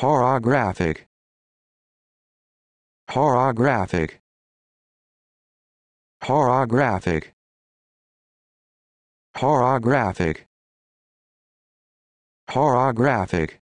Horographic. Horographic. Horographic. Horographic. Horographic.